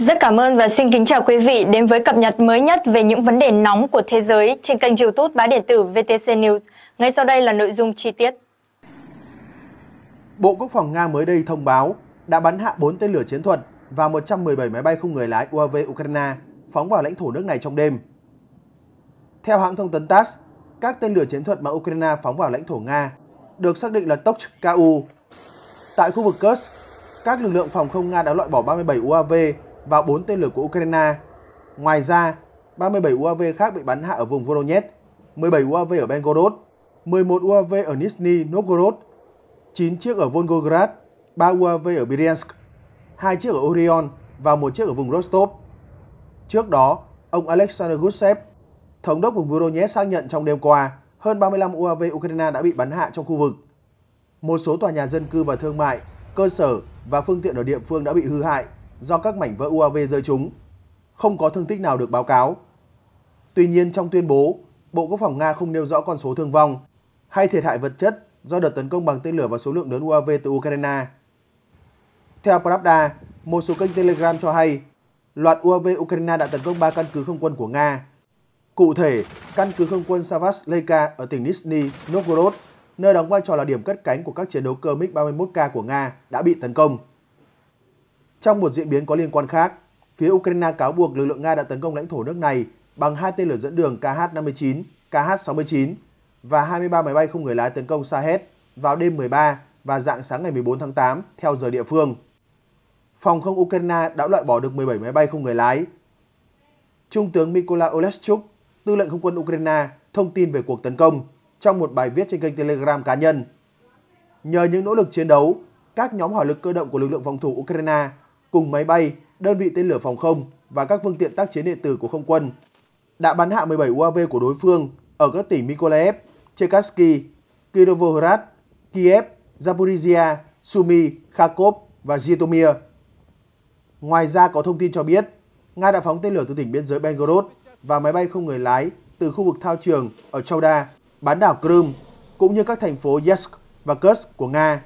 Rất cảm ơn và xin kính chào quý vị đến với cập nhật mới nhất về những vấn đề nóng của thế giới trên kênh youtube báo điện tử VTC News. Ngay sau đây là nội dung chi tiết. Bộ Quốc phòng Nga mới đây thông báo đã bắn hạ 4 tên lửa chiến thuật và 117 máy bay không người lái UAV Ukraine phóng vào lãnh thổ nước này trong đêm. Theo hãng thông tấn TASS, các tên lửa chiến thuật mà Ukraine phóng vào lãnh thổ Nga được xác định là Tokh-KU. Tại khu vực Kursk, các lực lượng phòng không Nga đã loại bỏ 37 UAV và 4 tên lửa của Ukraine. Ngoài ra, 37 UAV khác bị bắn hạ ở vùng Voronezh, 17 UAV ở Belgorod, 11 UAV ở Nizhny Novgorod, 9 chiếc ở Volgograd, 3 UAV ở Bryansk, 2 chiếc ở Orion và 1 chiếc ở vùng Rostov. Trước đó, ông Alexander Gusev, thống đốc vùng Voronezh xác nhận trong đêm qua hơn 35 UAV Ukraine đã bị bắn hạ trong khu vực. Một số tòa nhà dân cư và thương mại, cơ sở và phương tiện ở địa phương đã bị hư hại do các mảnh vỡ UAV rơi trúng. Không có thương tích nào được báo cáo. Tuy nhiên trong tuyên bố, Bộ Quốc phòng Nga không nêu rõ con số thương vong hay thiệt hại vật chất do đợt tấn công bằng tên lửa và số lượng lớn UAV từ Ukraine. Theo Pravda, một số kênh Telegram cho hay loạt UAV Ukraine đã tấn công 3 căn cứ không quân của Nga. Cụ thể, căn cứ không quân Savasleika ở tỉnh Nizhny Novgorod, nơi đóng vai trò là điểm cất cánh của các chiến đấu cơ MiG-31K của Nga, đã bị tấn công. Trong một diễn biến có liên quan khác, phía Ukraine cáo buộc lực lượng Nga đã tấn công lãnh thổ nước này bằng hai tên lửa dẫn đường KH-59, KH-69 và 23 máy bay không người lái tấn công Sahed vào đêm 13 và dạng sáng ngày 14 tháng 8 theo giờ địa phương. Phòng không Ukraine đã loại bỏ được 17 máy bay không người lái. Trung tướng Mykola Oleschuk, tư lệnh không quân Ukraine, thông tin về cuộc tấn công trong một bài viết trên kênh Telegram cá nhân. Nhờ những nỗ lực chiến đấu, các nhóm hỏa lực cơ động của lực lượng phòng thủ Ukraine cùng máy bay, đơn vị tên lửa phòng không và các phương tiện tác chiến điện tử của không quân, đã bắn hạ 17 UAV của đối phương ở các tỉnh Mykolaiv, Cherkasky, Kirovohrad, Kiev, Zaporizhia, Sumy, Kharkov và Zhytomyr. Ngoài ra có thông tin cho biết, Nga đã phóng tên lửa từ tỉnh biên giới Belgorod và máy bay không người lái từ khu vực thao trường ở Chauda, bán đảo Crimea, cũng như các thành phố Yetsk và Kursk của Nga.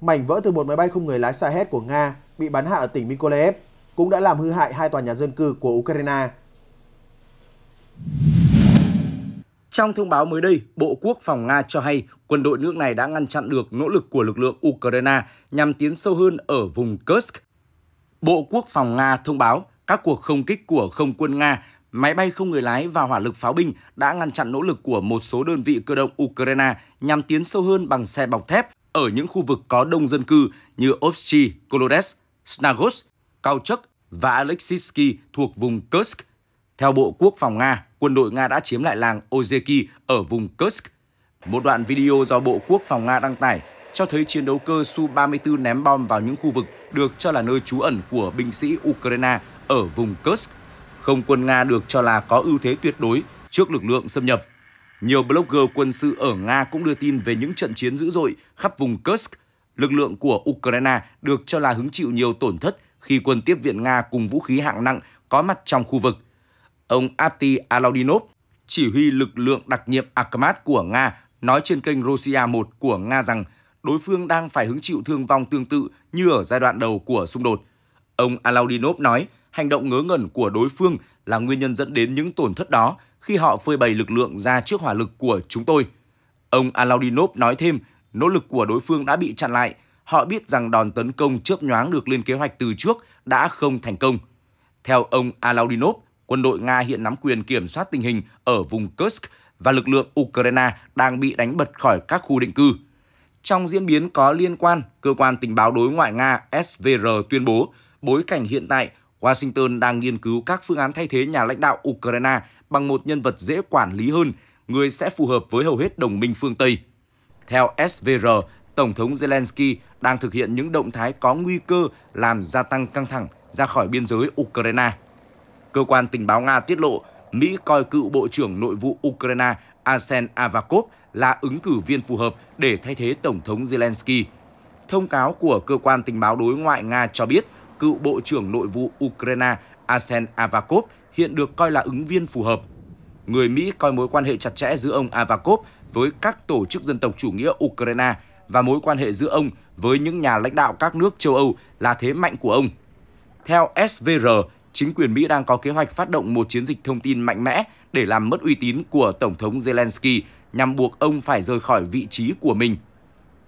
Mảnh vỡ từ một máy bay không người lái Sahet của Nga bị bắn hạ ở tỉnh Mykolaiv cũng đã làm hư hại hai tòa nhà dân cư của Ukraine. Trong thông báo mới đây, Bộ Quốc phòng Nga cho hay quân đội nước này đã ngăn chặn được nỗ lực của lực lượng Ukraine nhằm tiến sâu hơn ở vùng Kursk. Bộ Quốc phòng Nga thông báo các cuộc không kích của không quân Nga, máy bay không người lái và hỏa lực pháo binh đã ngăn chặn nỗ lực của một số đơn vị cơ động Ukraine nhằm tiến sâu hơn bằng xe bọc thép ở những khu vực có đông dân cư như Opschi, Kolodets, Snagos, Kauchuk và Alexivsky thuộc vùng Kursk. Theo Bộ Quốc phòng Nga, quân đội Nga đã chiếm lại làng Ozeki ở vùng Kursk. Một đoạn video do Bộ Quốc phòng Nga đăng tải cho thấy chiến đấu cơ Su-34 ném bom vào những khu vực được cho là nơi trú ẩn của binh sĩ Ukraine ở vùng Kursk. Không quân Nga được cho là có ưu thế tuyệt đối trước lực lượng xâm nhập. Nhiều blogger quân sự ở Nga cũng đưa tin về những trận chiến dữ dội khắp vùng Kursk lực lượng của Ukraine được cho là hứng chịu nhiều tổn thất khi quân tiếp viện Nga cùng vũ khí hạng nặng có mặt trong khu vực. Ông Ati Alaudinov, chỉ huy lực lượng đặc nhiệm Akhmat của Nga, nói trên kênh Russia 1 của Nga rằng đối phương đang phải hứng chịu thương vong tương tự như ở giai đoạn đầu của xung đột. Ông Alaudinov nói, hành động ngớ ngẩn của đối phương là nguyên nhân dẫn đến những tổn thất đó khi họ phơi bày lực lượng ra trước hỏa lực của chúng tôi. Ông Alaudinov nói thêm nỗ lực của đối phương đã bị chặn lại. Họ biết rằng đòn tấn công chớp nhoáng được lên kế hoạch từ trước đã không thành công. Theo ông Alaudinov, quân đội Nga hiện nắm quyền kiểm soát tình hình ở vùng Kursk và lực lượng Ukraine đang bị đánh bật khỏi các khu định cư. Trong diễn biến có liên quan, cơ quan tình báo đối ngoại Nga SVR tuyên bố, bối cảnh hiện tại, Washington đang nghiên cứu các phương án thay thế nhà lãnh đạo Ukraine bằng một nhân vật dễ quản lý hơn, người sẽ phù hợp với hầu hết đồng minh phương Tây. Theo SVR, Tổng thống Zelensky đang thực hiện những động thái có nguy cơ làm gia tăng căng thẳng ra khỏi biên giới Ukraine. Cơ quan tình báo Nga tiết lộ Mỹ coi cựu Bộ trưởng Nội vụ Ukraine Arsen Avakov là ứng cử viên phù hợp để thay thế Tổng thống Zelensky. Thông cáo của Cơ quan Tình báo Đối ngoại Nga cho biết cựu Bộ trưởng Nội vụ Ukraine Arsen Avakov hiện được coi là ứng viên phù hợp. Người Mỹ coi mối quan hệ chặt chẽ giữa ông Avakov với các tổ chức dân tộc chủ nghĩa Ukraine và mối quan hệ giữa ông với những nhà lãnh đạo các nước châu Âu là thế mạnh của ông. Theo SVR, chính quyền Mỹ đang có kế hoạch phát động một chiến dịch thông tin mạnh mẽ để làm mất uy tín của Tổng thống Zelensky nhằm buộc ông phải rời khỏi vị trí của mình.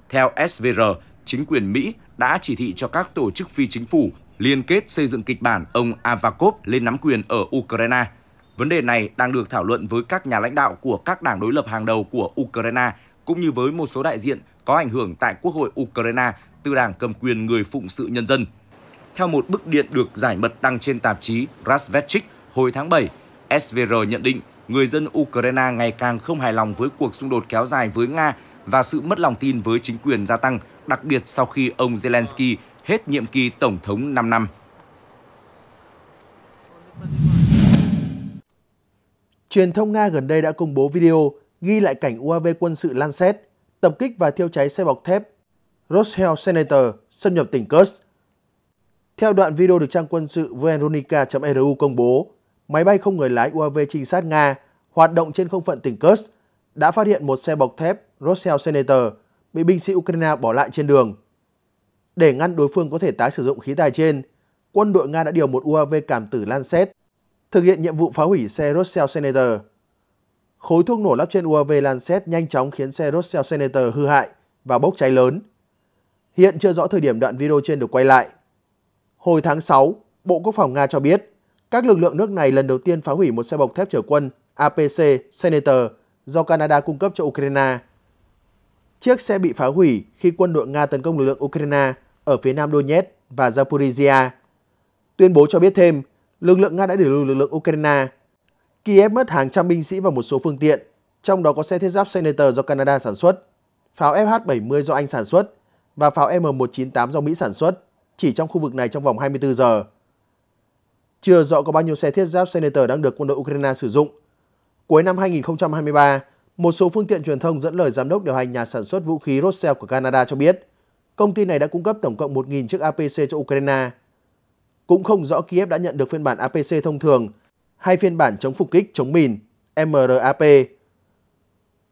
Theo SVR, chính quyền Mỹ đã chỉ thị cho các tổ chức phi chính phủ liên kết xây dựng kịch bản ông Avakov lên nắm quyền ở Ukraine – Vấn đề này đang được thảo luận với các nhà lãnh đạo của các đảng đối lập hàng đầu của Ukraine cũng như với một số đại diện có ảnh hưởng tại Quốc hội Ukraine từ đảng cầm quyền người phụng sự nhân dân. Theo một bức điện được giải mật đăng trên tạp chí Rasvetchik hồi tháng 7, SVR nhận định người dân Ukraine ngày càng không hài lòng với cuộc xung đột kéo dài với Nga và sự mất lòng tin với chính quyền gia tăng, đặc biệt sau khi ông Zelensky hết nhiệm kỳ tổng thống 5 năm. Truyền thông Nga gần đây đã công bố video ghi lại cảnh UAV quân sự Lancet tập kích và thiêu cháy xe bọc thép Roshel Senator xâm nhập tỉnh Kursk. Theo đoạn video được trang quân sự Veronica.ru công bố, máy bay không người lái UAV trinh sát Nga hoạt động trên không phận tỉnh Kursk đã phát hiện một xe bọc thép Roshel Senator bị binh sĩ Ukraine bỏ lại trên đường. Để ngăn đối phương có thể tái sử dụng khí tài trên, quân đội Nga đã điều một UAV cảm tử Lancet thực hiện nhiệm vụ phá hủy xe Roswell Senator. Khối thuốc nổ lắp trên UAV Lancet nhanh chóng khiến xe Roswell Senator hư hại và bốc cháy lớn. Hiện chưa rõ thời điểm đoạn video trên được quay lại. Hồi tháng 6, Bộ Quốc phòng Nga cho biết các lực lượng nước này lần đầu tiên phá hủy một xe bọc thép chở quân APC Senator do Canada cung cấp cho Ukraine. Chiếc xe bị phá hủy khi quân đội Nga tấn công lực lượng Ukraine ở phía nam Donetsk và Zaporizhia. Tuyên bố cho biết thêm, lực lượng Nga đã điều lùi lực lượng Ukraine. Kiev mất hàng trăm binh sĩ và một số phương tiện, trong đó có xe thiết giáp Senator do Canada sản xuất, pháo FH-70 do Anh sản xuất và pháo M198 do Mỹ sản xuất chỉ trong khu vực này trong vòng 24 giờ. Chưa rõ có bao nhiêu xe thiết giáp Senator đang được quân đội Ukraine sử dụng. Cuối năm 2023, một số phương tiện truyền thông dẫn lời giám đốc điều hành nhà sản xuất vũ khí Rossell của Canada cho biết, công ty này đã cung cấp tổng cộng 1.000 chiếc APC cho Ukraine cũng không rõ Kiev đã nhận được phiên bản APC thông thường hay phiên bản chống phục kích chống mìn MRAP.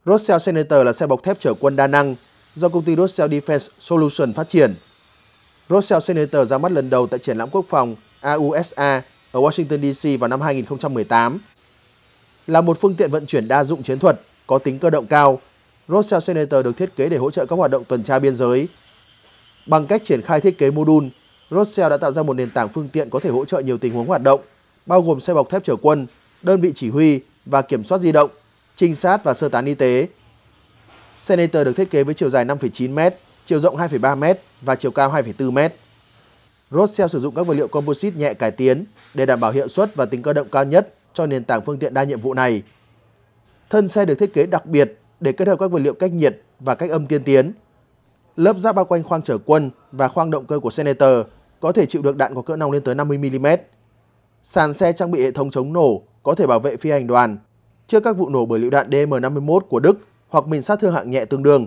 Rossell Senator là xe bọc thép chở quân đa năng do công ty Rossell Defense Solution phát triển. Rossell Senator ra mắt lần đầu tại triển lãm quốc phòng AUSA ở Washington DC vào năm 2018. Là một phương tiện vận chuyển đa dụng chiến thuật có tính cơ động cao, Rossell Senator được thiết kế để hỗ trợ các hoạt động tuần tra biên giới. Bằng cách triển khai thiết kế mô đun Rossell đã tạo ra một nền tảng phương tiện có thể hỗ trợ nhiều tình huống hoạt động, bao gồm xe bọc thép chở quân, đơn vị chỉ huy và kiểm soát di động, trinh sát và sơ tán y tế. Senator được thiết kế với chiều dài 5,9m, chiều rộng 2,3m và chiều cao 2,4m. Rossell sử dụng các vật liệu composite nhẹ cải tiến để đảm bảo hiệu suất và tính cơ động cao nhất cho nền tảng phương tiện đa nhiệm vụ này. Thân xe được thiết kế đặc biệt để kết hợp các vật liệu cách nhiệt và cách âm tiên tiến. Lớp giáp bao quanh khoang chở quân và khoang động cơ của Senator có thể chịu được đạn có cỡ nòng lên tới 50mm. Sàn xe trang bị hệ thống chống nổ có thể bảo vệ phi hành đoàn trước các vụ nổ bởi lựu đạn DM51 của Đức hoặc mìn sát thương hạng nhẹ tương đương.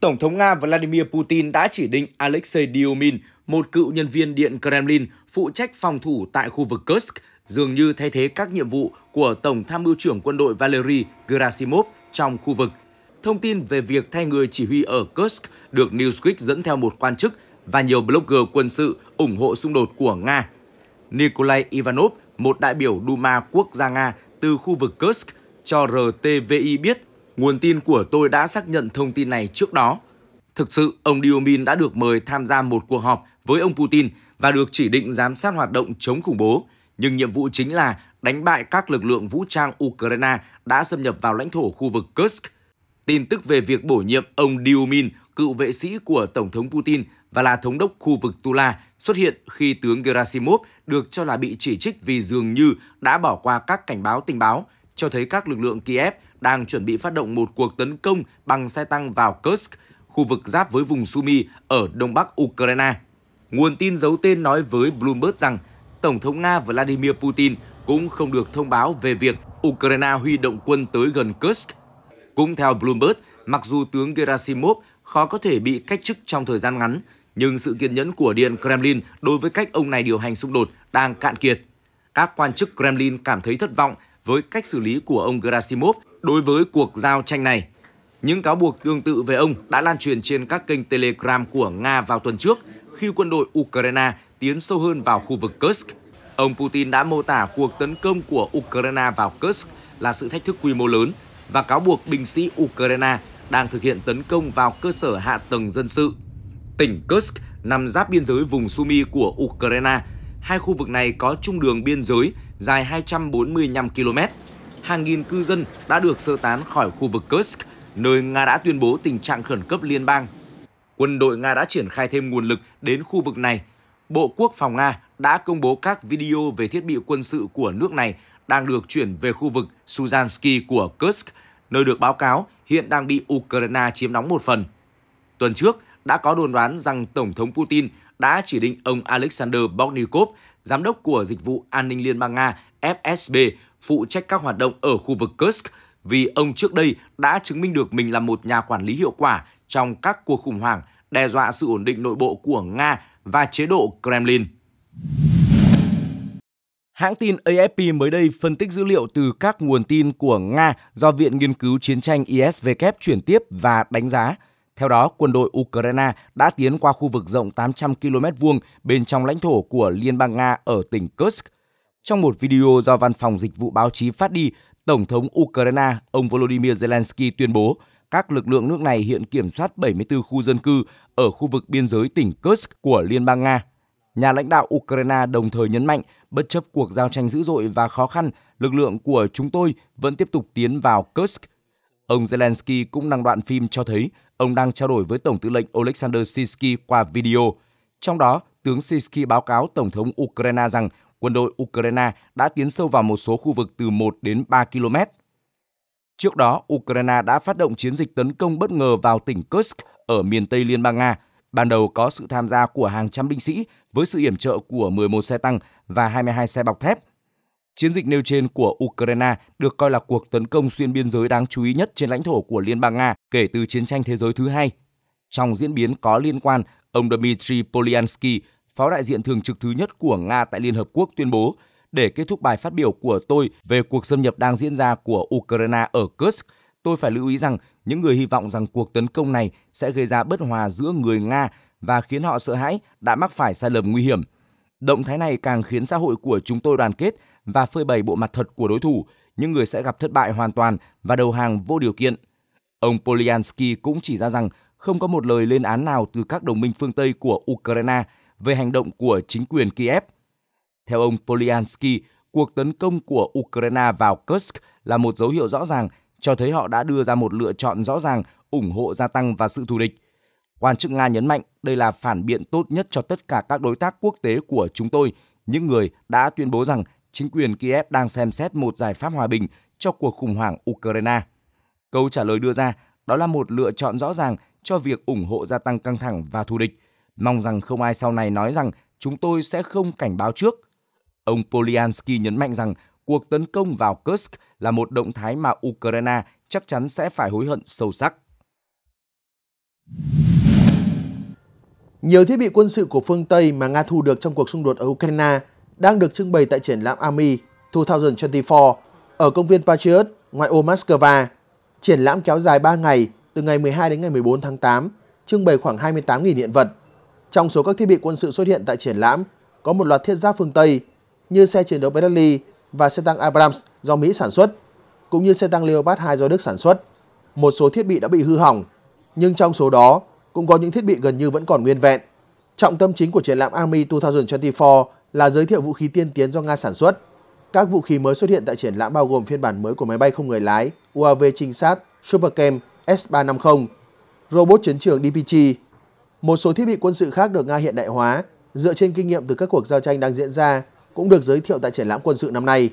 Tổng thống Nga Vladimir Putin đã chỉ định Alexei Diomin, một cựu nhân viên Điện Kremlin phụ trách phòng thủ tại khu vực Kursk, dường như thay thế các nhiệm vụ của Tổng tham mưu trưởng quân đội Valery Gerasimov trong khu vực Thông tin về việc thay người chỉ huy ở Kursk được Newsweek dẫn theo một quan chức và nhiều blogger quân sự ủng hộ xung đột của Nga. Nikolai Ivanov, một đại biểu Duma quốc gia Nga từ khu vực Kursk, cho RTVI biết nguồn tin của tôi đã xác nhận thông tin này trước đó. Thực sự, ông Diomin đã được mời tham gia một cuộc họp với ông Putin và được chỉ định giám sát hoạt động chống khủng bố, nhưng nhiệm vụ chính là đánh bại các lực lượng vũ trang Ukraine đã xâm nhập vào lãnh thổ khu vực Kursk – tin tức về việc bổ nhiệm ông Diumin, cựu vệ sĩ của Tổng thống Putin và là thống đốc khu vực Tula xuất hiện khi tướng Gerasimov được cho là bị chỉ trích vì dường như đã bỏ qua các cảnh báo tình báo, cho thấy các lực lượng Kiev đang chuẩn bị phát động một cuộc tấn công bằng xe tăng vào Kursk, khu vực giáp với vùng Sumy ở đông bắc Ukraine. Nguồn tin giấu tên nói với Bloomberg rằng Tổng thống Nga Vladimir Putin cũng không được thông báo về việc Ukraine huy động quân tới gần Kursk cũng theo Bloomberg, mặc dù tướng Gerasimov khó có thể bị cách chức trong thời gian ngắn, nhưng sự kiên nhẫn của Điện Kremlin đối với cách ông này điều hành xung đột đang cạn kiệt. Các quan chức Kremlin cảm thấy thất vọng với cách xử lý của ông Gerasimov đối với cuộc giao tranh này. Những cáo buộc tương tự về ông đã lan truyền trên các kênh Telegram của Nga vào tuần trước khi quân đội Ukraine tiến sâu hơn vào khu vực Kursk. Ông Putin đã mô tả cuộc tấn công của Ukraine vào Kursk là sự thách thức quy mô lớn và cáo buộc binh sĩ Ukraine đang thực hiện tấn công vào cơ sở hạ tầng dân sự. Tỉnh Kursk nằm giáp biên giới vùng Sumy của Ukraine. Hai khu vực này có trung đường biên giới dài 245 km. Hàng nghìn cư dân đã được sơ tán khỏi khu vực Kursk, nơi Nga đã tuyên bố tình trạng khẩn cấp liên bang. Quân đội Nga đã triển khai thêm nguồn lực đến khu vực này Bộ Quốc phòng Nga đã công bố các video về thiết bị quân sự của nước này đang được chuyển về khu vực Suzansky của Kursk, nơi được báo cáo hiện đang bị Ukraine chiếm đóng một phần. Tuần trước, đã có đồn đoán rằng Tổng thống Putin đã chỉ định ông Alexander Bornikov, giám đốc của Dịch vụ An ninh Liên bang Nga FSB, phụ trách các hoạt động ở khu vực Kursk vì ông trước đây đã chứng minh được mình là một nhà quản lý hiệu quả trong các cuộc khủng hoảng đe dọa sự ổn định nội bộ của Nga và chế độ Kremlin. Hãng tin AFP mới đây phân tích dữ liệu từ các nguồn tin của Nga do Viện Nghiên cứu Chiến tranh ISW chuyển tiếp và đánh giá. Theo đó, quân đội Ukraine đã tiến qua khu vực rộng 800 km vuông bên trong lãnh thổ của Liên bang Nga ở tỉnh Kursk. Trong một video do Văn phòng Dịch vụ Báo chí phát đi, Tổng thống Ukraine ông Volodymyr Zelensky tuyên bố các lực lượng nước này hiện kiểm soát 74 khu dân cư ở khu vực biên giới tỉnh Kursk của Liên bang Nga. Nhà lãnh đạo Ukraine đồng thời nhấn mạnh, bất chấp cuộc giao tranh dữ dội và khó khăn, lực lượng của chúng tôi vẫn tiếp tục tiến vào Kursk. Ông Zelensky cũng đăng đoạn phim cho thấy ông đang trao đổi với Tổng tư lệnh Oleksandr Sisky qua video. Trong đó, tướng Sisky báo cáo Tổng thống Ukraine rằng quân đội Ukraine đã tiến sâu vào một số khu vực từ 1 đến 3 km. Trước đó, Ukraine đã phát động chiến dịch tấn công bất ngờ vào tỉnh Kursk ở miền Tây Liên bang Nga. Ban đầu có sự tham gia của hàng trăm binh sĩ với sự yểm trợ của 11 xe tăng và 22 xe bọc thép. Chiến dịch nêu trên của Ukraine được coi là cuộc tấn công xuyên biên giới đáng chú ý nhất trên lãnh thổ của Liên bang Nga kể từ chiến tranh thế giới thứ hai. Trong diễn biến có liên quan, ông Dmitry Polyansky, phó đại diện thường trực thứ nhất của Nga tại Liên Hợp Quốc tuyên bố để kết thúc bài phát biểu của tôi về cuộc xâm nhập đang diễn ra của Ukraine ở Kursk, tôi phải lưu ý rằng những người hy vọng rằng cuộc tấn công này sẽ gây ra bất hòa giữa người Nga và khiến họ sợ hãi đã mắc phải sai lầm nguy hiểm. Động thái này càng khiến xã hội của chúng tôi đoàn kết và phơi bày bộ mặt thật của đối thủ, những người sẽ gặp thất bại hoàn toàn và đầu hàng vô điều kiện. Ông Polyansky cũng chỉ ra rằng không có một lời lên án nào từ các đồng minh phương Tây của Ukraine về hành động của chính quyền Kiev – theo ông Polyansky, cuộc tấn công của Ukraine vào Kursk là một dấu hiệu rõ ràng cho thấy họ đã đưa ra một lựa chọn rõ ràng ủng hộ gia tăng và sự thù địch. Quan chức Nga nhấn mạnh đây là phản biện tốt nhất cho tất cả các đối tác quốc tế của chúng tôi, những người đã tuyên bố rằng chính quyền Kiev đang xem xét một giải pháp hòa bình cho cuộc khủng hoảng Ukraine. Câu trả lời đưa ra đó là một lựa chọn rõ ràng cho việc ủng hộ gia tăng căng thẳng và thù địch. Mong rằng không ai sau này nói rằng chúng tôi sẽ không cảnh báo trước Ông Polyansky nhấn mạnh rằng cuộc tấn công vào Kursk là một động thái mà Ukraine chắc chắn sẽ phải hối hận sâu sắc. Nhiều thiết bị quân sự của phương Tây mà Nga thu được trong cuộc xung đột ở Ukraine đang được trưng bày tại triển lãm Army 2024 ở công viên Patriot, ngoại ô Moscow. Triển lãm kéo dài 3 ngày, từ ngày 12 đến ngày 14 tháng 8, trưng bày khoảng 28.000 hiện vật. Trong số các thiết bị quân sự xuất hiện tại triển lãm, có một loạt thiết giáp phương Tây như xe chiến đấu Bradley và xe tăng Abrams do Mỹ sản xuất, cũng như xe tăng Leopard 2 do Đức sản xuất. Một số thiết bị đã bị hư hỏng, nhưng trong số đó cũng có những thiết bị gần như vẫn còn nguyên vẹn. Trọng tâm chính của triển lãm Army 2024 là giới thiệu vũ khí tiên tiến do Nga sản xuất. Các vũ khí mới xuất hiện tại triển lãm bao gồm phiên bản mới của máy bay không người lái UAV trinh sát Supercam S-350, robot chiến trường DPG. Một số thiết bị quân sự khác được Nga hiện đại hóa dựa trên kinh nghiệm từ các cuộc giao tranh đang diễn ra cũng được giới thiệu tại triển lãm quân sự năm nay.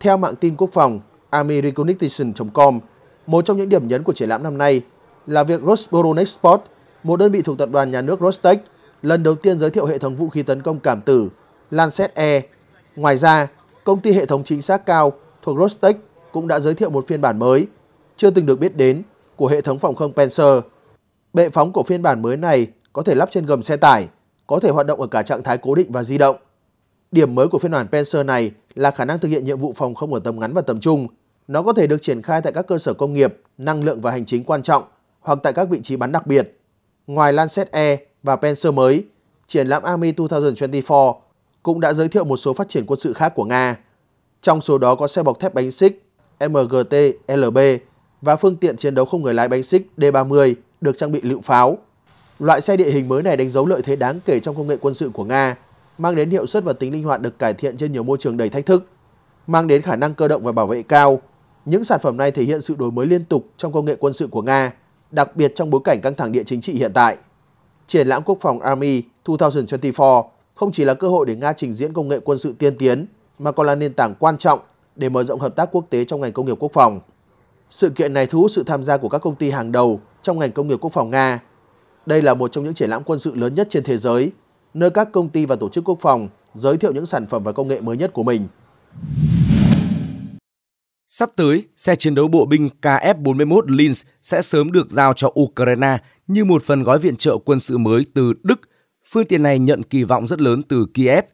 Theo mạng tin quốc phòng ArmyReconnaissance.com, một trong những điểm nhấn của triển lãm năm nay là việc Rosboron Export, một đơn vị thuộc tập đoàn nhà nước Rostec, lần đầu tiên giới thiệu hệ thống vũ khí tấn công cảm tử Lancet E. Ngoài ra, công ty hệ thống chính xác cao thuộc Rostec cũng đã giới thiệu một phiên bản mới, chưa từng được biết đến, của hệ thống phòng không Panzer. Bệ phóng của phiên bản mới này có thể lắp trên gầm xe tải, có thể hoạt động ở cả trạng thái cố định và di động. Điểm mới của phiên bản Panzer này là khả năng thực hiện nhiệm vụ phòng không ở tầm ngắn và tầm trung. Nó có thể được triển khai tại các cơ sở công nghiệp, năng lượng và hành chính quan trọng hoặc tại các vị trí bắn đặc biệt. Ngoài Lancet E và Panzer mới, triển lãm Army 2024 cũng đã giới thiệu một số phát triển quân sự khác của Nga. Trong số đó có xe bọc thép bánh xích MGT-LB và phương tiện chiến đấu không người lái bánh xích D-30 được trang bị lựu pháo. Loại xe địa hình mới này đánh dấu lợi thế đáng kể trong công nghệ quân sự của Nga mang đến hiệu suất và tính linh hoạt được cải thiện trên nhiều môi trường đầy thách thức, mang đến khả năng cơ động và bảo vệ cao. Những sản phẩm này thể hiện sự đổi mới liên tục trong công nghệ quân sự của Nga, đặc biệt trong bối cảnh căng thẳng địa chính trị hiện tại. Triển lãm quốc phòng Army 2024 không chỉ là cơ hội để Nga trình diễn công nghệ quân sự tiên tiến mà còn là nền tảng quan trọng để mở rộng hợp tác quốc tế trong ngành công nghiệp quốc phòng. Sự kiện này thu hút sự tham gia của các công ty hàng đầu trong ngành công nghiệp quốc phòng Nga. Đây là một trong những triển lãm quân sự lớn nhất trên thế giới nơi các công ty và tổ chức quốc phòng giới thiệu những sản phẩm và công nghệ mới nhất của mình. Sắp tới, xe chiến đấu bộ binh KF-41 Linz sẽ sớm được giao cho Ukraine như một phần gói viện trợ quân sự mới từ Đức. Phương tiện này nhận kỳ vọng rất lớn từ Kiev.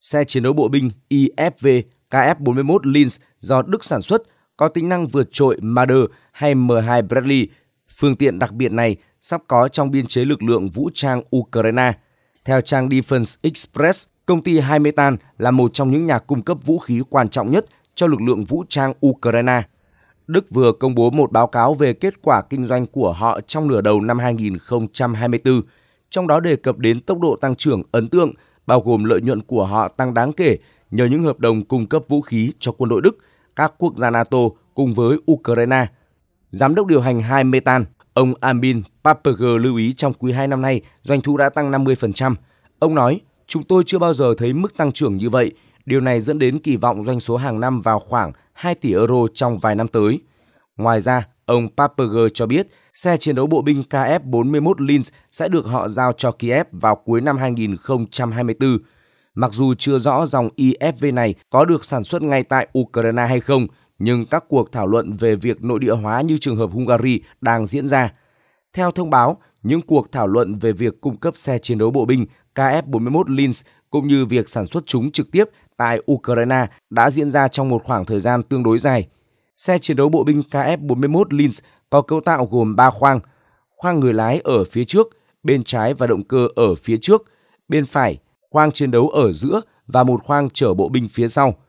Xe chiến đấu bộ binh IFV KF-41 Linz do Đức sản xuất có tính năng vượt trội Marder hay M2 Bradley. Phương tiện đặc biệt này sắp có trong biên chế lực lượng vũ trang Ukraine – theo trang Defense Express, công ty Haimetan là một trong những nhà cung cấp vũ khí quan trọng nhất cho lực lượng vũ trang Ukraine. Đức vừa công bố một báo cáo về kết quả kinh doanh của họ trong nửa đầu năm 2024, trong đó đề cập đến tốc độ tăng trưởng ấn tượng, bao gồm lợi nhuận của họ tăng đáng kể nhờ những hợp đồng cung cấp vũ khí cho quân đội Đức, các quốc gia NATO cùng với Ukraine. Giám đốc điều hành Hai Metan Ông Armin Papperger lưu ý trong quý 2 năm nay, doanh thu đã tăng 50%. Ông nói, chúng tôi chưa bao giờ thấy mức tăng trưởng như vậy. Điều này dẫn đến kỳ vọng doanh số hàng năm vào khoảng 2 tỷ euro trong vài năm tới. Ngoài ra, ông Papperger cho biết xe chiến đấu bộ binh KF-41 Linz sẽ được họ giao cho Kiev vào cuối năm 2024. Mặc dù chưa rõ dòng IFV này có được sản xuất ngay tại Ukraine hay không, nhưng các cuộc thảo luận về việc nội địa hóa như trường hợp Hungary đang diễn ra. Theo thông báo, những cuộc thảo luận về việc cung cấp xe chiến đấu bộ binh KF-41 Linz cũng như việc sản xuất chúng trực tiếp tại Ukraine đã diễn ra trong một khoảng thời gian tương đối dài. Xe chiến đấu bộ binh KF-41 Linz có cấu tạo gồm 3 khoang, khoang người lái ở phía trước, bên trái và động cơ ở phía trước, bên phải, khoang chiến đấu ở giữa và một khoang chở bộ binh phía sau –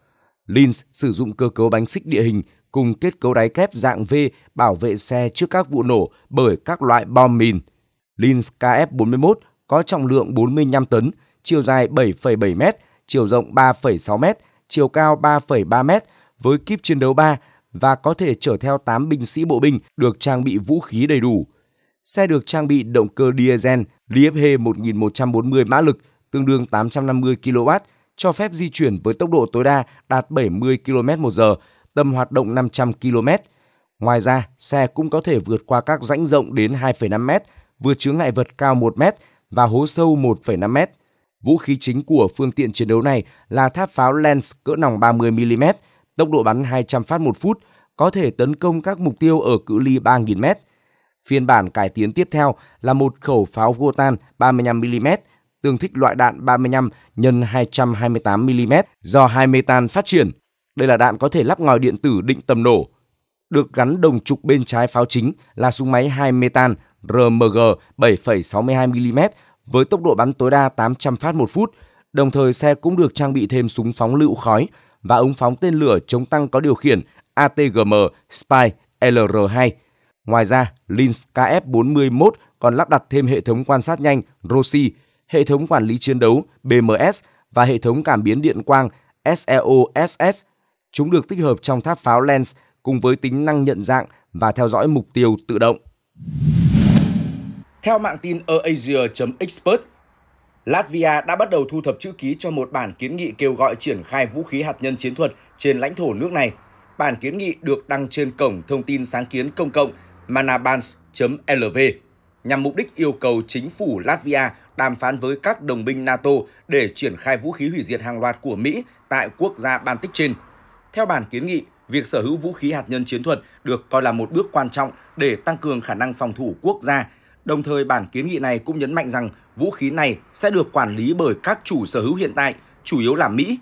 Linz sử dụng cơ cấu bánh xích địa hình cùng kết cấu đáy kép dạng V bảo vệ xe trước các vụ nổ bởi các loại bom mìn. Linz KF41 có trọng lượng 45 tấn, chiều dài 7,7 m, chiều rộng 3,6 m, chiều cao 3,3 m với kíp chiến đấu 3 và có thể chở theo 8 binh sĩ bộ binh được trang bị vũ khí đầy đủ. Xe được trang bị động cơ diesel LFH 1140 mã lực, tương đương 850 kW, cho phép di chuyển với tốc độ tối đa đạt 70 km h tầm hoạt động 500 km. Ngoài ra, xe cũng có thể vượt qua các rãnh rộng đến 2,5 m, vượt chướng ngại vật cao 1 m và hố sâu 1,5 m. Vũ khí chính của phương tiện chiến đấu này là tháp pháo Lens cỡ nòng 30mm, tốc độ bắn 200 phát một phút, có thể tấn công các mục tiêu ở cự ly 3.000m. Phiên bản cải tiến tiếp theo là một khẩu pháo Gotan 35mm tương thích loại đạn 35 x 228 mm do Hai-metan phát triển. Đây là đạn có thể lắp ngòi điện tử định tầm nổ, được gắn đồng trục bên trái pháo chính là súng máy Hai-metan RMG 7,62 mm với tốc độ bắn tối đa 800 phát một phút. Đồng thời xe cũng được trang bị thêm súng phóng lựu khói và ống phóng tên lửa chống tăng có điều khiển ATGM Spy LR2. Ngoài ra, linz KF-41 còn lắp đặt thêm hệ thống quan sát nhanh ROSI hệ thống quản lý chiến đấu BMS và hệ thống cảm biến điện quang seoss e Chúng được tích hợp trong tháp pháo Lens cùng với tính năng nhận dạng và theo dõi mục tiêu tự động. Theo mạng tin asia expert Latvia đã bắt đầu thu thập chữ ký cho một bản kiến nghị kêu gọi triển khai vũ khí hạt nhân chiến thuật trên lãnh thổ nước này. Bản kiến nghị được đăng trên cổng thông tin sáng kiến công cộng manabans.lv nhằm mục đích yêu cầu chính phủ Latvia đàm phán với các đồng minh NATO để triển khai vũ khí hủy diệt hàng loạt của Mỹ tại quốc gia Baltic trên. Theo bản kiến nghị, việc sở hữu vũ khí hạt nhân chiến thuật được coi là một bước quan trọng để tăng cường khả năng phòng thủ quốc gia. Đồng thời, bản kiến nghị này cũng nhấn mạnh rằng vũ khí này sẽ được quản lý bởi các chủ sở hữu hiện tại, chủ yếu là Mỹ.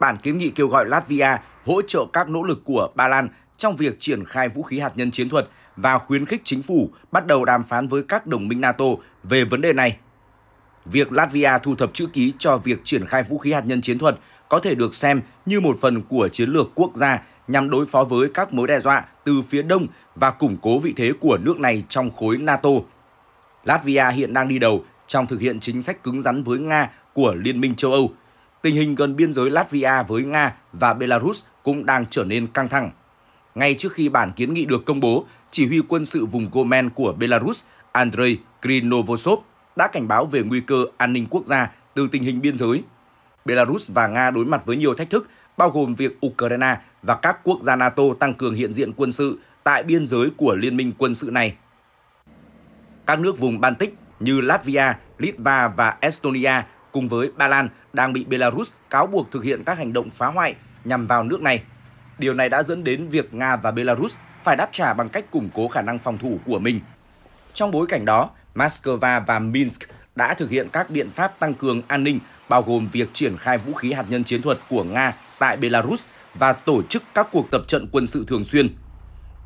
Bản kiến nghị kêu gọi Latvia hỗ trợ các nỗ lực của Ba Lan trong việc triển khai vũ khí hạt nhân chiến thuật và khuyến khích chính phủ bắt đầu đàm phán với các đồng minh NATO về vấn đề này Việc Latvia thu thập chữ ký cho việc triển khai vũ khí hạt nhân chiến thuật có thể được xem như một phần của chiến lược quốc gia nhằm đối phó với các mối đe dọa từ phía đông và củng cố vị thế của nước này trong khối NATO. Latvia hiện đang đi đầu trong thực hiện chính sách cứng rắn với Nga của Liên minh châu Âu. Tình hình gần biên giới Latvia với Nga và Belarus cũng đang trở nên căng thẳng. Ngay trước khi bản kiến nghị được công bố, chỉ huy quân sự vùng Gomen của Belarus Andrei Krinovosov đã cảnh báo về nguy cơ an ninh quốc gia từ tình hình biên giới. Belarus và Nga đối mặt với nhiều thách thức, bao gồm việc Ukraine và các quốc gia NATO tăng cường hiện diện quân sự tại biên giới của liên minh quân sự này. Các nước vùng Baltic như Latvia, Litva và Estonia cùng với Ba Lan đang bị Belarus cáo buộc thực hiện các hành động phá hoại nhằm vào nước này. Điều này đã dẫn đến việc Nga và Belarus phải đáp trả bằng cách củng cố khả năng phòng thủ của mình. Trong bối cảnh đó, Moscow và Minsk đã thực hiện các biện pháp tăng cường an ninh, bao gồm việc triển khai vũ khí hạt nhân chiến thuật của Nga tại Belarus và tổ chức các cuộc tập trận quân sự thường xuyên.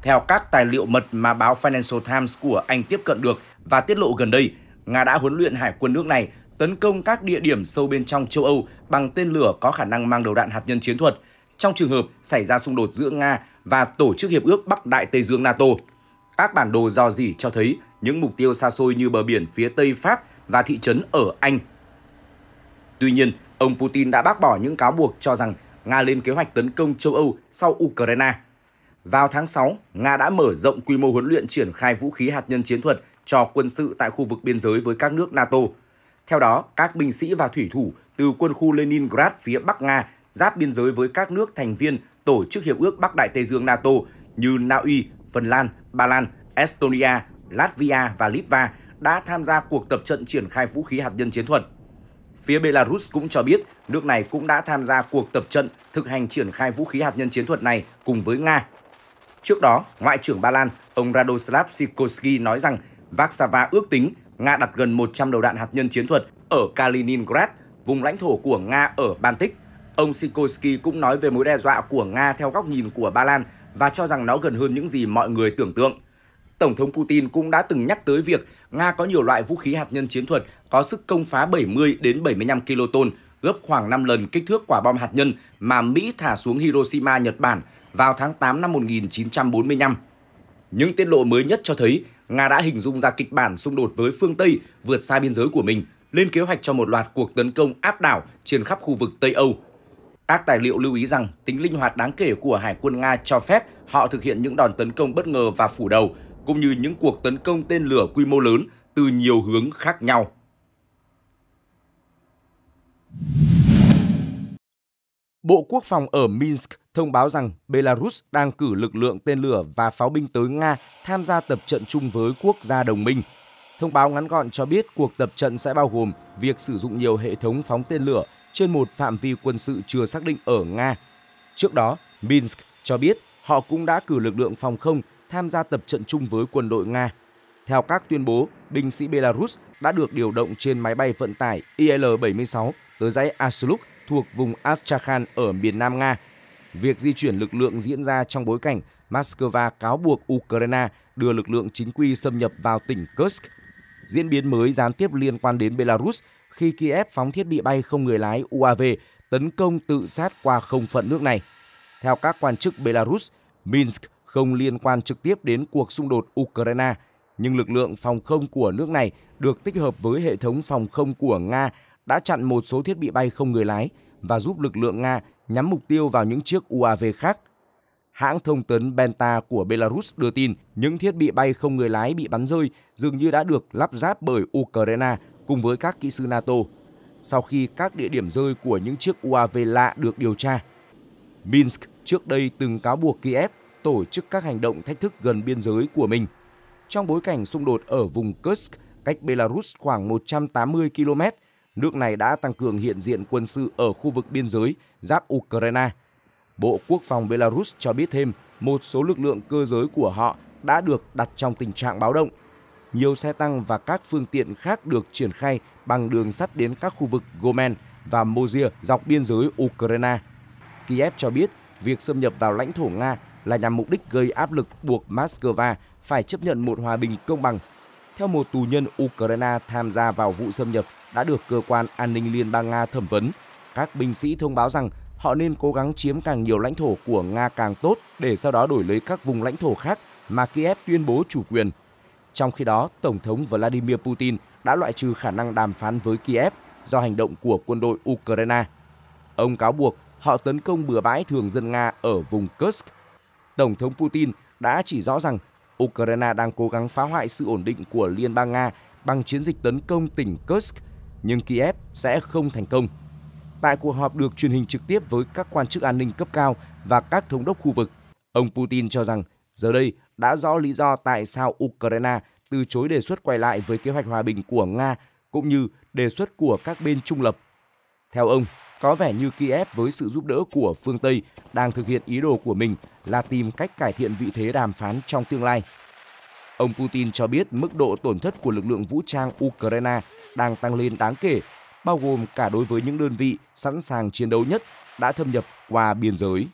Theo các tài liệu mật mà báo Financial Times của Anh tiếp cận được và tiết lộ gần đây, Nga đã huấn luyện hải quân nước này tấn công các địa điểm sâu bên trong châu Âu bằng tên lửa có khả năng mang đầu đạn hạt nhân chiến thuật trong trường hợp xảy ra xung đột giữa Nga và Tổ chức Hiệp ước Bắc Đại Tây Dương NATO. Các bản đồ dò dỉ cho thấy những mục tiêu xa xôi như bờ biển phía Tây Pháp và thị trấn ở Anh. Tuy nhiên, ông Putin đã bác bỏ những cáo buộc cho rằng Nga lên kế hoạch tấn công châu Âu sau Ukraine. Vào tháng 6, Nga đã mở rộng quy mô huấn luyện triển khai vũ khí hạt nhân chiến thuật cho quân sự tại khu vực biên giới với các nước NATO. Theo đó, các binh sĩ và thủy thủ từ quân khu Leningrad phía Bắc Nga giáp biên giới với các nước thành viên Tổ chức Hiệp ước Bắc Đại Tây Dương NATO như Na Uy, Phần Lan, Ba Lan, Estonia, Latvia và Litva đã tham gia cuộc tập trận triển khai vũ khí hạt nhân chiến thuật. Phía Belarus cũng cho biết nước này cũng đã tham gia cuộc tập trận thực hành triển khai vũ khí hạt nhân chiến thuật này cùng với Nga. Trước đó, Ngoại trưởng Ba Lan, ông Radoslav Sikorski nói rằng Warsaw ước tính Nga đặt gần 100 đầu đạn hạt nhân chiến thuật ở Kaliningrad, vùng lãnh thổ của Nga ở Baltic. Ông Sikorski cũng nói về mối đe dọa của Nga theo góc nhìn của Ba Lan – và cho rằng nó gần hơn những gì mọi người tưởng tượng. Tổng thống Putin cũng đã từng nhắc tới việc Nga có nhiều loại vũ khí hạt nhân chiến thuật có sức công phá 70 đến 75 kiloton, gấp khoảng 5 lần kích thước quả bom hạt nhân mà Mỹ thả xuống Hiroshima, Nhật Bản vào tháng 8 năm 1945. Những tiết lộ mới nhất cho thấy Nga đã hình dung ra kịch bản xung đột với phương Tây vượt xa biên giới của mình, lên kế hoạch cho một loạt cuộc tấn công áp đảo trên khắp khu vực Tây Âu các tài liệu lưu ý rằng tính linh hoạt đáng kể của Hải quân Nga cho phép họ thực hiện những đòn tấn công bất ngờ và phủ đầu, cũng như những cuộc tấn công tên lửa quy mô lớn từ nhiều hướng khác nhau. Bộ Quốc phòng ở Minsk thông báo rằng Belarus đang cử lực lượng tên lửa và pháo binh tới Nga tham gia tập trận chung với quốc gia đồng minh. Thông báo ngắn gọn cho biết cuộc tập trận sẽ bao gồm việc sử dụng nhiều hệ thống phóng tên lửa trên một phạm vi quân sự chưa xác định ở Nga. Trước đó, Minsk cho biết họ cũng đã cử lực lượng phòng không tham gia tập trận chung với quân đội Nga. Theo các tuyên bố, binh sĩ Belarus đã được điều động trên máy bay vận tải IL-76 tới dãy Asluk thuộc vùng Astrakhan ở miền Nam Nga. Việc di chuyển lực lượng diễn ra trong bối cảnh Moscow cáo buộc Ukraine đưa lực lượng chính quy xâm nhập vào tỉnh Kursk. Diễn biến mới gián tiếp liên quan đến Belarus khi Kiev phóng thiết bị bay không người lái UAV tấn công tự sát qua không phận nước này. Theo các quan chức Belarus, Minsk không liên quan trực tiếp đến cuộc xung đột Ukraine, nhưng lực lượng phòng không của nước này được tích hợp với hệ thống phòng không của Nga đã chặn một số thiết bị bay không người lái và giúp lực lượng Nga nhắm mục tiêu vào những chiếc UAV khác. Hãng thông tấn Benta của Belarus đưa tin những thiết bị bay không người lái bị bắn rơi dường như đã được lắp ráp bởi Ukraine cùng với các kỹ sư NATO sau khi các địa điểm rơi của những chiếc UAV lạ được điều tra. Minsk trước đây từng cáo buộc Kiev tổ chức các hành động thách thức gần biên giới của mình. Trong bối cảnh xung đột ở vùng Kursk cách Belarus khoảng 180 km, nước này đã tăng cường hiện diện quân sự ở khu vực biên giới giáp Ukraine. Bộ Quốc phòng Belarus cho biết thêm một số lực lượng cơ giới của họ đã được đặt trong tình trạng báo động nhiều xe tăng và các phương tiện khác được triển khai bằng đường sắt đến các khu vực Gomen và Mozia dọc biên giới Ukraine. Kiev cho biết việc xâm nhập vào lãnh thổ Nga là nhằm mục đích gây áp lực buộc Moscow phải chấp nhận một hòa bình công bằng. Theo một tù nhân Ukraine tham gia vào vụ xâm nhập đã được cơ quan an ninh Liên bang Nga thẩm vấn, các binh sĩ thông báo rằng họ nên cố gắng chiếm càng nhiều lãnh thổ của Nga càng tốt để sau đó đổi lấy các vùng lãnh thổ khác mà Kiev tuyên bố chủ quyền. Trong khi đó, Tổng thống Vladimir Putin đã loại trừ khả năng đàm phán với Kiev do hành động của quân đội Ukraine. Ông cáo buộc họ tấn công bừa bãi thường dân Nga ở vùng Kursk. Tổng thống Putin đã chỉ rõ rằng Ukraine đang cố gắng phá hoại sự ổn định của Liên bang Nga bằng chiến dịch tấn công tỉnh Kursk, nhưng Kiev sẽ không thành công. Tại cuộc họp được truyền hình trực tiếp với các quan chức an ninh cấp cao và các thống đốc khu vực, ông Putin cho rằng giờ đây đã rõ lý do tại sao Ukraine từ chối đề xuất quay lại với kế hoạch hòa bình của Nga cũng như đề xuất của các bên trung lập. Theo ông, có vẻ như Kiev với sự giúp đỡ của phương Tây đang thực hiện ý đồ của mình là tìm cách cải thiện vị thế đàm phán trong tương lai. Ông Putin cho biết mức độ tổn thất của lực lượng vũ trang Ukraine đang tăng lên đáng kể, bao gồm cả đối với những đơn vị sẵn sàng chiến đấu nhất đã thâm nhập qua biên giới.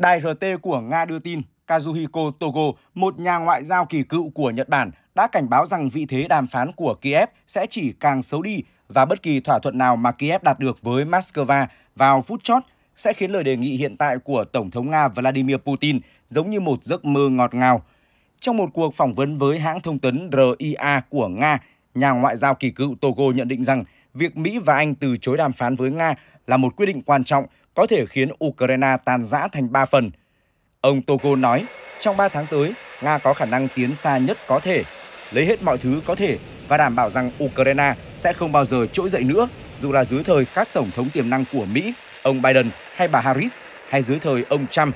Đài RT của Nga đưa tin Kazuhiko Togo, một nhà ngoại giao kỳ cựu của Nhật Bản, đã cảnh báo rằng vị thế đàm phán của Kiev sẽ chỉ càng xấu đi và bất kỳ thỏa thuận nào mà Kiev đạt được với Moscow vào phút chót sẽ khiến lời đề nghị hiện tại của Tổng thống Nga Vladimir Putin giống như một giấc mơ ngọt ngào. Trong một cuộc phỏng vấn với hãng thông tấn RIA của Nga, nhà ngoại giao kỳ cựu Togo nhận định rằng việc Mỹ và Anh từ chối đàm phán với Nga là một quyết định quan trọng – có thể khiến Ukraine tan rã thành ba phần. Ông Togo nói, trong 3 tháng tới, Nga có khả năng tiến xa nhất có thể, lấy hết mọi thứ có thể và đảm bảo rằng Ukraine sẽ không bao giờ trỗi dậy nữa, dù là dưới thời các tổng thống tiềm năng của Mỹ, ông Biden hay bà Harris hay dưới thời ông Trump.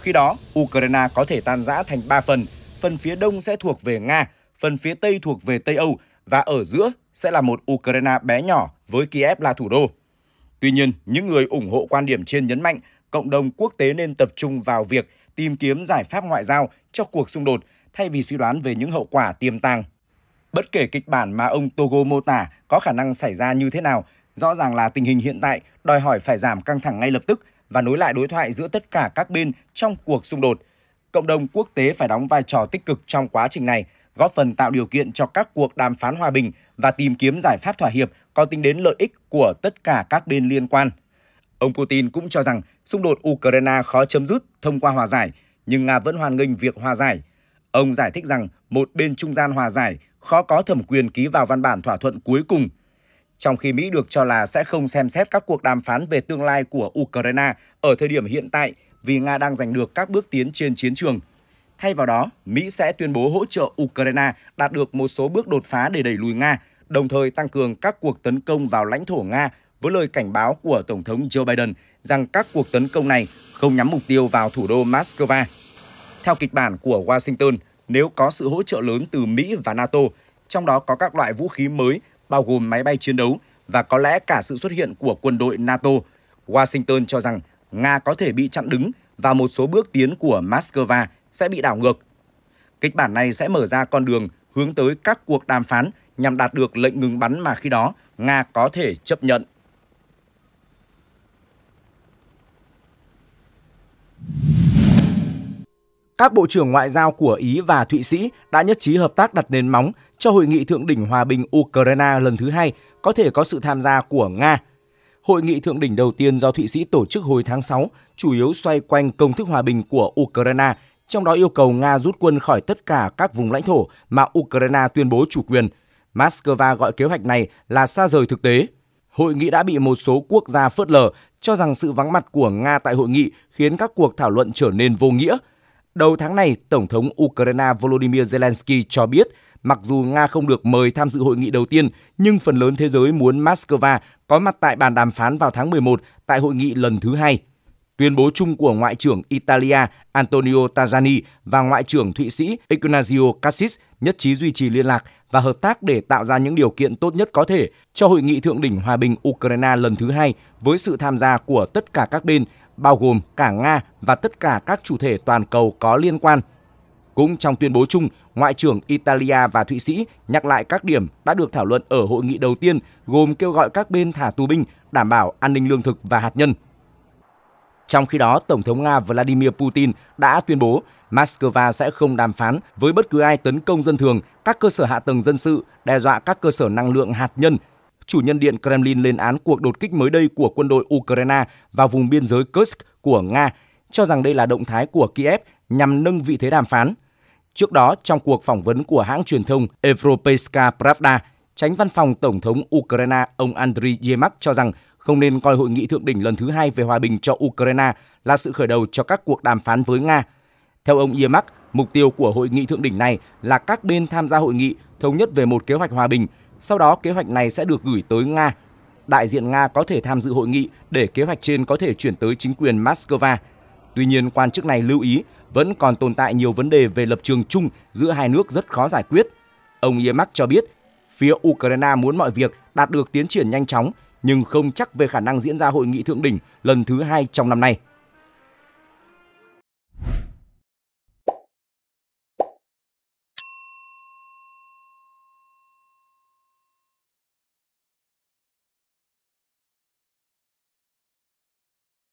Khi đó, Ukraine có thể tan rã thành 3 phần, phần phía đông sẽ thuộc về Nga, phần phía tây thuộc về Tây Âu và ở giữa sẽ là một Ukraine bé nhỏ với Kiev là thủ đô. Tuy nhiên, những người ủng hộ quan điểm trên nhấn mạnh cộng đồng quốc tế nên tập trung vào việc tìm kiếm giải pháp ngoại giao cho cuộc xung đột thay vì suy đoán về những hậu quả tiềm tàng. Bất kể kịch bản mà ông Togo mô tả có khả năng xảy ra như thế nào, rõ ràng là tình hình hiện tại đòi hỏi phải giảm căng thẳng ngay lập tức và nối lại đối thoại giữa tất cả các bên trong cuộc xung đột. Cộng đồng quốc tế phải đóng vai trò tích cực trong quá trình này, góp phần tạo điều kiện cho các cuộc đàm phán hòa bình và tìm kiếm giải pháp thỏa hiệp có tính đến lợi ích của tất cả các bên liên quan. Ông Putin cũng cho rằng xung đột Ukraine khó chấm dứt thông qua hòa giải, nhưng Nga vẫn hoan nghênh việc hòa giải. Ông giải thích rằng một bên trung gian hòa giải khó có thẩm quyền ký vào văn bản thỏa thuận cuối cùng. Trong khi Mỹ được cho là sẽ không xem xét các cuộc đàm phán về tương lai của Ukraine ở thời điểm hiện tại vì Nga đang giành được các bước tiến trên chiến trường – Thay vào đó, Mỹ sẽ tuyên bố hỗ trợ Ukraine đạt được một số bước đột phá để đẩy lùi Nga, đồng thời tăng cường các cuộc tấn công vào lãnh thổ Nga với lời cảnh báo của Tổng thống Joe Biden rằng các cuộc tấn công này không nhắm mục tiêu vào thủ đô Moscow. Theo kịch bản của Washington, nếu có sự hỗ trợ lớn từ Mỹ và NATO, trong đó có các loại vũ khí mới bao gồm máy bay chiến đấu và có lẽ cả sự xuất hiện của quân đội NATO, Washington cho rằng Nga có thể bị chặn đứng và một số bước tiến của Moscow sẽ bị đảo ngược. Kịch bản này sẽ mở ra con đường hướng tới các cuộc đàm phán nhằm đạt được lệnh ngừng bắn mà khi đó Nga có thể chấp nhận. Các bộ trưởng ngoại giao của Ý và Thụy Sĩ đã nhất trí hợp tác đặt nền móng cho hội nghị thượng đỉnh hòa bình Ukraine lần thứ hai có thể có sự tham gia của Nga. Hội nghị thượng đỉnh đầu tiên do Thụy Sĩ tổ chức hồi tháng 6 chủ yếu xoay quanh công thức hòa bình của Ukraine trong đó yêu cầu Nga rút quân khỏi tất cả các vùng lãnh thổ mà Ukraine tuyên bố chủ quyền. Moscow gọi kế hoạch này là xa rời thực tế. Hội nghị đã bị một số quốc gia phớt lờ, cho rằng sự vắng mặt của Nga tại hội nghị khiến các cuộc thảo luận trở nên vô nghĩa. Đầu tháng này, Tổng thống Ukraine Volodymyr Zelensky cho biết mặc dù Nga không được mời tham dự hội nghị đầu tiên, nhưng phần lớn thế giới muốn Moscow có mặt tại bàn đàm phán vào tháng 11 tại hội nghị lần thứ hai. Tuyên bố chung của Ngoại trưởng Italia Antonio Tajani và Ngoại trưởng Thụy Sĩ Ignazio Cassis nhất trí duy trì liên lạc và hợp tác để tạo ra những điều kiện tốt nhất có thể cho Hội nghị Thượng đỉnh Hòa bình Ukraine lần thứ hai với sự tham gia của tất cả các bên, bao gồm cả Nga và tất cả các chủ thể toàn cầu có liên quan. Cũng trong tuyên bố chung, Ngoại trưởng Italia và Thụy Sĩ nhắc lại các điểm đã được thảo luận ở hội nghị đầu tiên gồm kêu gọi các bên thả tù binh, đảm bảo an ninh lương thực và hạt nhân. Trong khi đó, Tổng thống Nga Vladimir Putin đã tuyên bố Moscow sẽ không đàm phán với bất cứ ai tấn công dân thường, các cơ sở hạ tầng dân sự, đe dọa các cơ sở năng lượng hạt nhân. Chủ nhân điện Kremlin lên án cuộc đột kích mới đây của quân đội Ukraine vào vùng biên giới Kursk của Nga, cho rằng đây là động thái của Kiev nhằm nâng vị thế đàm phán. Trước đó, trong cuộc phỏng vấn của hãng truyền thông Evropeyska Pravda, tránh văn phòng Tổng thống Ukraine ông Andriy Yemak cho rằng không nên coi hội nghị thượng đỉnh lần thứ hai về hòa bình cho Ukraine là sự khởi đầu cho các cuộc đàm phán với Nga. Theo ông Yemak, mục tiêu của hội nghị thượng đỉnh này là các bên tham gia hội nghị thống nhất về một kế hoạch hòa bình, sau đó kế hoạch này sẽ được gửi tới Nga. Đại diện Nga có thể tham dự hội nghị để kế hoạch trên có thể chuyển tới chính quyền Moscow. Tuy nhiên, quan chức này lưu ý vẫn còn tồn tại nhiều vấn đề về lập trường chung giữa hai nước rất khó giải quyết. Ông Yemak cho biết, phía Ukraine muốn mọi việc đạt được tiến triển nhanh chóng nhưng không chắc về khả năng diễn ra hội nghị thượng đỉnh lần thứ hai trong năm nay.